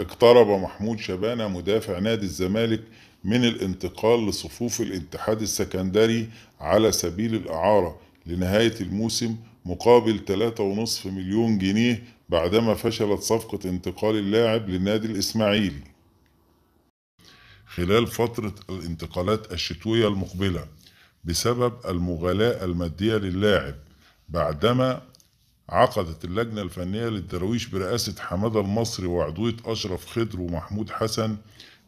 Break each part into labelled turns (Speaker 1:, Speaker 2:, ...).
Speaker 1: اقترب محمود شبانة مدافع نادي الزمالك من الانتقال لصفوف الاتحاد السكندري على سبيل الإعارة لنهاية الموسم مقابل 3.5 مليون جنيه بعدما فشلت صفقة انتقال اللاعب للنادي الإسماعيلي خلال فترة الانتقالات الشتوية المقبلة بسبب المغالاة المادية للاعب بعدما عقدت اللجنة الفنية للدراويش برئاسة حمادة المصري وعضوية أشرف خضر ومحمود حسن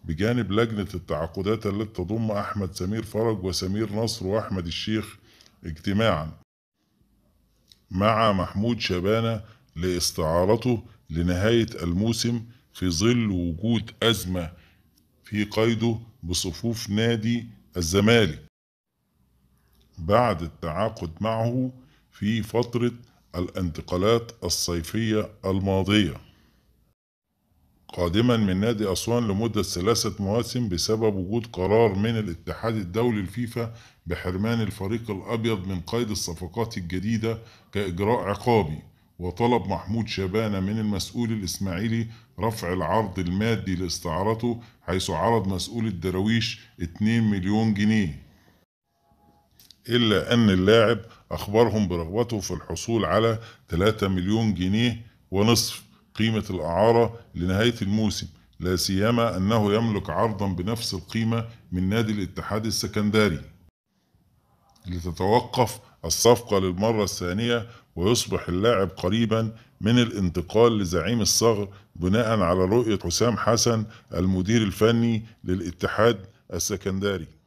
Speaker 1: بجانب لجنة التعاقدات التي تضم أحمد سمير فرج وسمير نصر وأحمد الشيخ اجتماعا مع محمود شبانة لاستعارته لنهاية الموسم في ظل وجود أزمة في قيده بصفوف نادي الزمالك بعد التعاقد معه في فتره الانتقالات الصيفية الماضية قادما من نادي أسوان لمدة ثلاثة مواسم بسبب وجود قرار من الاتحاد الدولي الفيفا بحرمان الفريق الأبيض من قيد الصفقات الجديدة كإجراء عقابي وطلب محمود شبانة من المسؤول الإسماعيلي رفع العرض المادي لاستعارته حيث عرض مسؤول الدراويش 2 مليون جنيه إلا أن اللاعب أخبرهم برغبته في الحصول على 3 مليون جنيه ونصف قيمة الإعارة لنهاية الموسم لا سيما أنه يملك عرضا بنفس القيمة من نادي الاتحاد السكندري لتتوقف الصفقة للمرة الثانية ويصبح اللاعب قريبا من الانتقال لزعيم الصغر بناء على رؤية حسام حسن المدير الفني للاتحاد السكندري